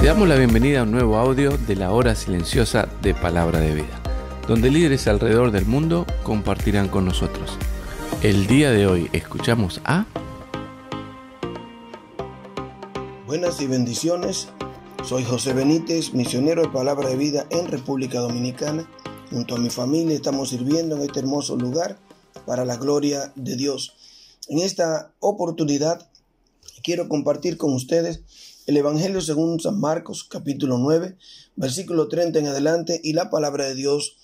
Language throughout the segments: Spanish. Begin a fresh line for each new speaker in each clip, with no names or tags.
Te damos la bienvenida a un nuevo audio de la hora silenciosa de Palabra de Vida, donde líderes alrededor del mundo compartirán con nosotros. El día de hoy escuchamos a... Buenas y bendiciones. Soy José Benítez, misionero de Palabra de Vida en República Dominicana. Junto a mi familia estamos sirviendo en este hermoso lugar para la gloria de Dios. En esta oportunidad quiero compartir con ustedes el Evangelio según San Marcos capítulo 9, versículo 30 en adelante, y la palabra de Dios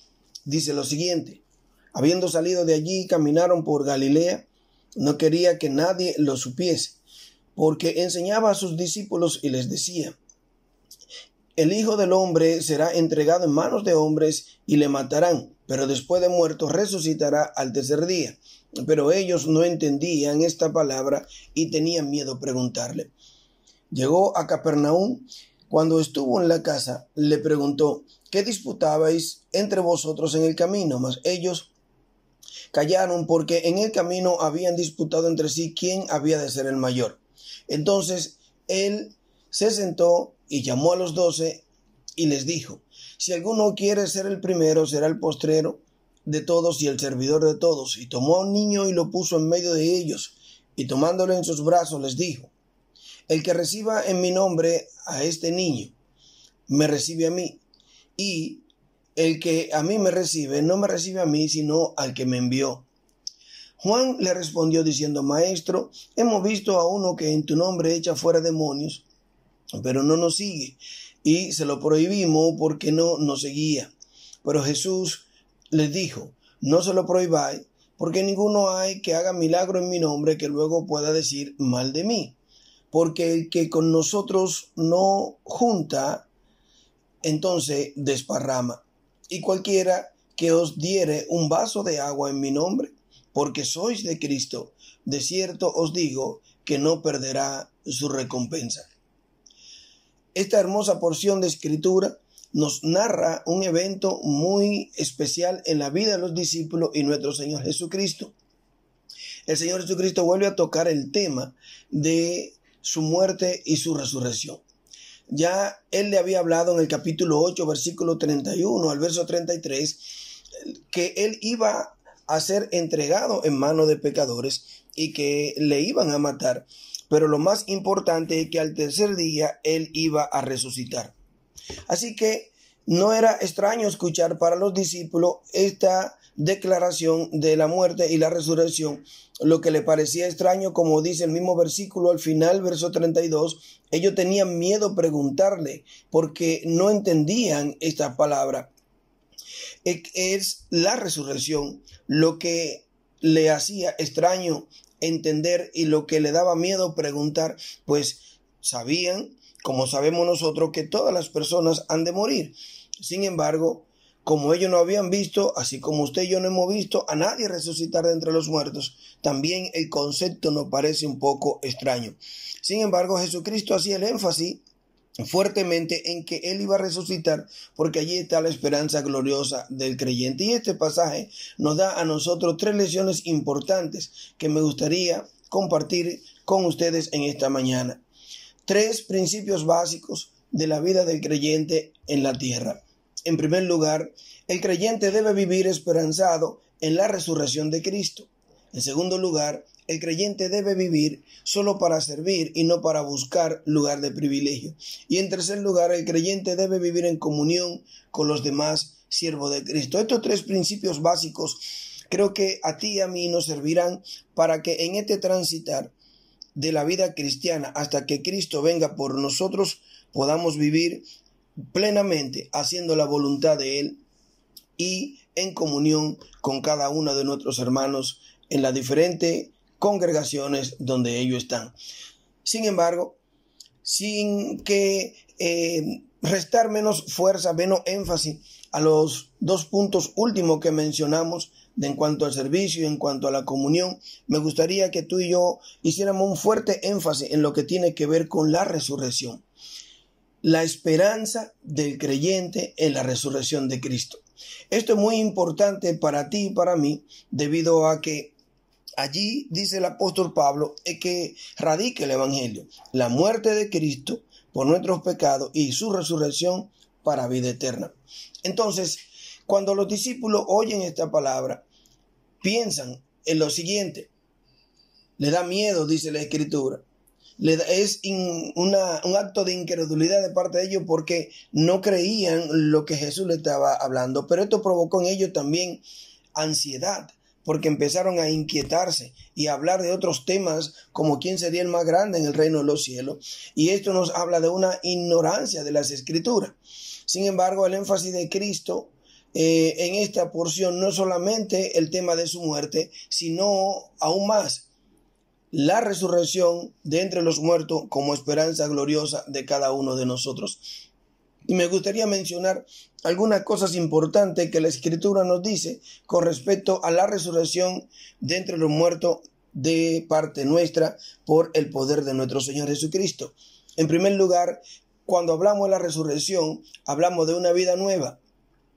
dice lo siguiente. Habiendo salido de allí, caminaron por Galilea, no quería que nadie lo supiese, porque enseñaba a sus discípulos y les decía, el Hijo del Hombre será entregado en manos de hombres y le matarán, pero después de muerto resucitará al tercer día. Pero ellos no entendían esta palabra y tenían miedo preguntarle. Llegó a Capernaum. Cuando estuvo en la casa, le preguntó, ¿qué disputabais entre vosotros en el camino? Mas ellos callaron porque en el camino habían disputado entre sí quién había de ser el mayor. Entonces él se sentó y llamó a los doce y les dijo, si alguno quiere ser el primero, será el postrero de todos y el servidor de todos. Y tomó a un niño y lo puso en medio de ellos, y tomándole en sus brazos les dijo, el que reciba en mi nombre a este niño, me recibe a mí. Y el que a mí me recibe, no me recibe a mí, sino al que me envió. Juan le respondió diciendo, Maestro, hemos visto a uno que en tu nombre echa fuera demonios, pero no nos sigue, y se lo prohibimos porque no nos seguía. Pero Jesús les dijo, No se lo prohibáis, porque ninguno hay que haga milagro en mi nombre que luego pueda decir mal de mí porque el que con nosotros no junta, entonces desparrama. Y cualquiera que os diere un vaso de agua en mi nombre, porque sois de Cristo, de cierto os digo que no perderá su recompensa. Esta hermosa porción de escritura nos narra un evento muy especial en la vida de los discípulos y nuestro Señor Jesucristo. El Señor Jesucristo vuelve a tocar el tema de su muerte y su resurrección. Ya él le había hablado en el capítulo 8, versículo 31 al verso 33, que él iba a ser entregado en manos de pecadores y que le iban a matar. Pero lo más importante es que al tercer día él iba a resucitar. Así que no era extraño escuchar para los discípulos esta declaración de la muerte y la resurrección. Lo que le parecía extraño, como dice el mismo versículo al final, verso 32, ellos tenían miedo preguntarle porque no entendían esta palabra. E-, es la resurrección lo que le hacía extraño entender y lo que le daba miedo preguntar, pues sabían como sabemos nosotros que todas las personas han de morir. Sin embargo, como ellos no habían visto, así como usted y yo no hemos visto a nadie resucitar de entre los muertos, también el concepto nos parece un poco extraño. Sin embargo, Jesucristo hacía el énfasis fuertemente en que Él iba a resucitar, porque allí está la esperanza gloriosa del creyente. Y este pasaje nos da a nosotros tres lecciones importantes que me gustaría compartir con ustedes en esta mañana tres principios básicos de la vida del creyente en la tierra. En primer lugar, el creyente debe vivir esperanzado en la resurrección de Cristo. En segundo lugar, el creyente debe vivir solo para servir y no para buscar lugar de privilegio. Y en tercer lugar, el creyente debe vivir en comunión con los demás siervos de Cristo. Estos tres principios básicos creo que a ti y a mí nos servirán para que en este transitar de la vida cristiana hasta que Cristo venga por nosotros, podamos vivir plenamente haciendo la voluntad de Él y en comunión con cada uno de nuestros hermanos en las diferentes congregaciones donde ellos están. Sin embargo, sin que eh, restar menos fuerza, menos énfasis a los dos puntos últimos que mencionamos, en cuanto al servicio, en cuanto a la comunión, me gustaría que tú y yo hiciéramos un fuerte énfasis en lo que tiene que ver con la resurrección. La esperanza del creyente en la resurrección de Cristo. Esto es muy importante para ti y para mí, debido a que allí dice el apóstol Pablo es que radica el Evangelio, la muerte de Cristo por nuestros pecados y su resurrección para vida eterna. Entonces, cuando los discípulos oyen esta palabra, piensan en lo siguiente. Le da miedo, dice la escritura. Le es un acto de incredulidad de parte de ellos porque no creían lo que Jesús le estaba hablando. Pero esto provocó en ellos también ansiedad porque empezaron a inquietarse y a hablar de otros temas como quién sería el más grande en el reino de los cielos. Y esto nos habla de una ignorancia de las escrituras. Sin embargo, el énfasis de Cristo eh, en esta porción no solamente el tema de su muerte, sino aún más la resurrección de entre los muertos como esperanza gloriosa de cada uno de nosotros. Y me gustaría mencionar algunas cosas importantes que la escritura nos dice con respecto a la resurrección de entre los muertos de parte nuestra por el poder de nuestro Señor Jesucristo. En primer lugar, cuando hablamos de la resurrección, hablamos de una vida nueva,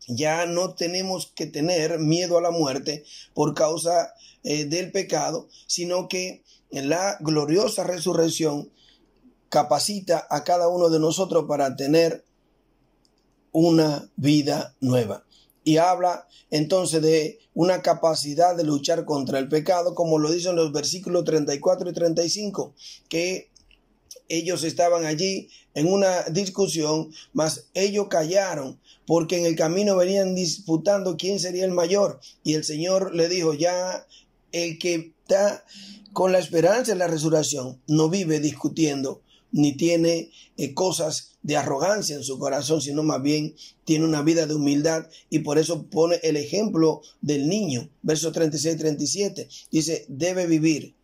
ya no tenemos que tener miedo a la muerte por causa eh, del pecado, sino que la gloriosa resurrección capacita a cada uno de nosotros para tener una vida nueva. Y habla entonces de una capacidad de luchar contra el pecado, como lo dicen los versículos 34 y 35, que ellos estaban allí en una discusión, mas ellos callaron porque en el camino venían disputando quién sería el mayor. Y el Señor le dijo, ya el que está con la esperanza en la resurrección no vive discutiendo ni tiene eh, cosas de arrogancia en su corazón, sino más bien tiene una vida de humildad y por eso pone el ejemplo del niño. Verso 36 37 dice, debe vivir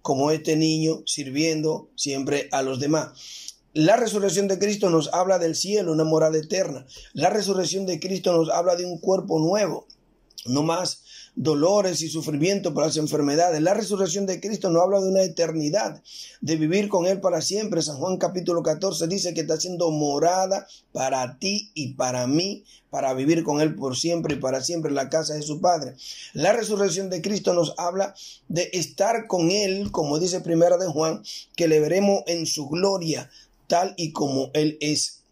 como este niño sirviendo siempre a los demás. La resurrección de Cristo nos habla del cielo, una morada eterna. La resurrección de Cristo nos habla de un cuerpo nuevo, no más dolores y sufrimiento por las enfermedades. La resurrección de Cristo nos habla de una eternidad, de vivir con Él para siempre. San Juan capítulo 14 dice que está siendo morada para ti y para mí, para vivir con Él por siempre y para siempre en la casa de su Padre. La resurrección de Cristo nos habla de estar con Él, como dice primera de Juan, que le veremos en su gloria tal y como Él es.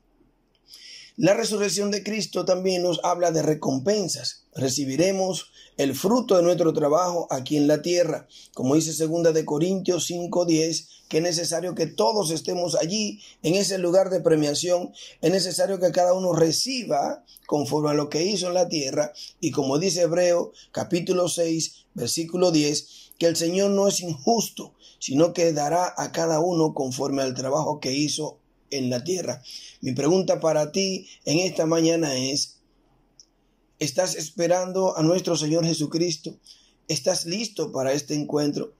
La resurrección de Cristo también nos habla de recompensas. Recibiremos el fruto de nuestro trabajo aquí en la tierra, como dice segunda de Corintios 5:10, que es necesario que todos estemos allí en ese lugar de premiación, es necesario que cada uno reciba conforme a lo que hizo en la tierra y como dice Hebreo capítulo 6, versículo 10, que el Señor no es injusto, sino que dará a cada uno conforme al trabajo que hizo en la tierra. Mi pregunta para ti en esta mañana es, ¿estás esperando a nuestro Señor Jesucristo? ¿Estás listo para este encuentro?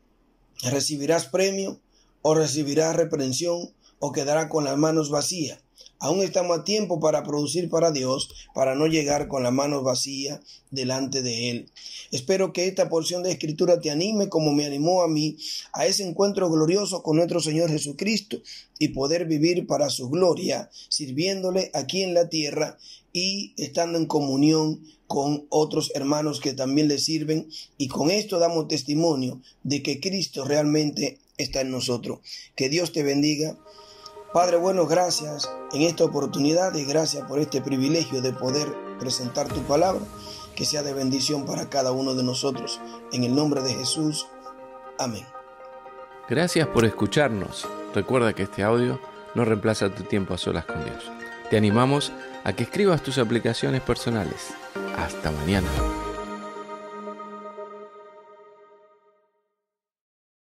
¿Recibirás premio o recibirás reprensión o quedará con las manos vacías? Aún estamos a tiempo para producir para Dios, para no llegar con la mano vacía delante de Él. Espero que esta porción de escritura te anime como me animó a mí a ese encuentro glorioso con nuestro Señor Jesucristo y poder vivir para su gloria, sirviéndole aquí en la tierra y estando en comunión con otros hermanos que también le sirven. Y con esto damos testimonio de que Cristo realmente está en nosotros. Que Dios te bendiga. Padre, bueno, gracias en esta oportunidad y gracias por este privilegio de poder presentar tu palabra, que sea de bendición para cada uno de nosotros. En el nombre de Jesús, amén. Gracias por escucharnos. Recuerda que este audio no reemplaza tu tiempo a solas con Dios. Te animamos a que escribas tus aplicaciones personales. Hasta mañana.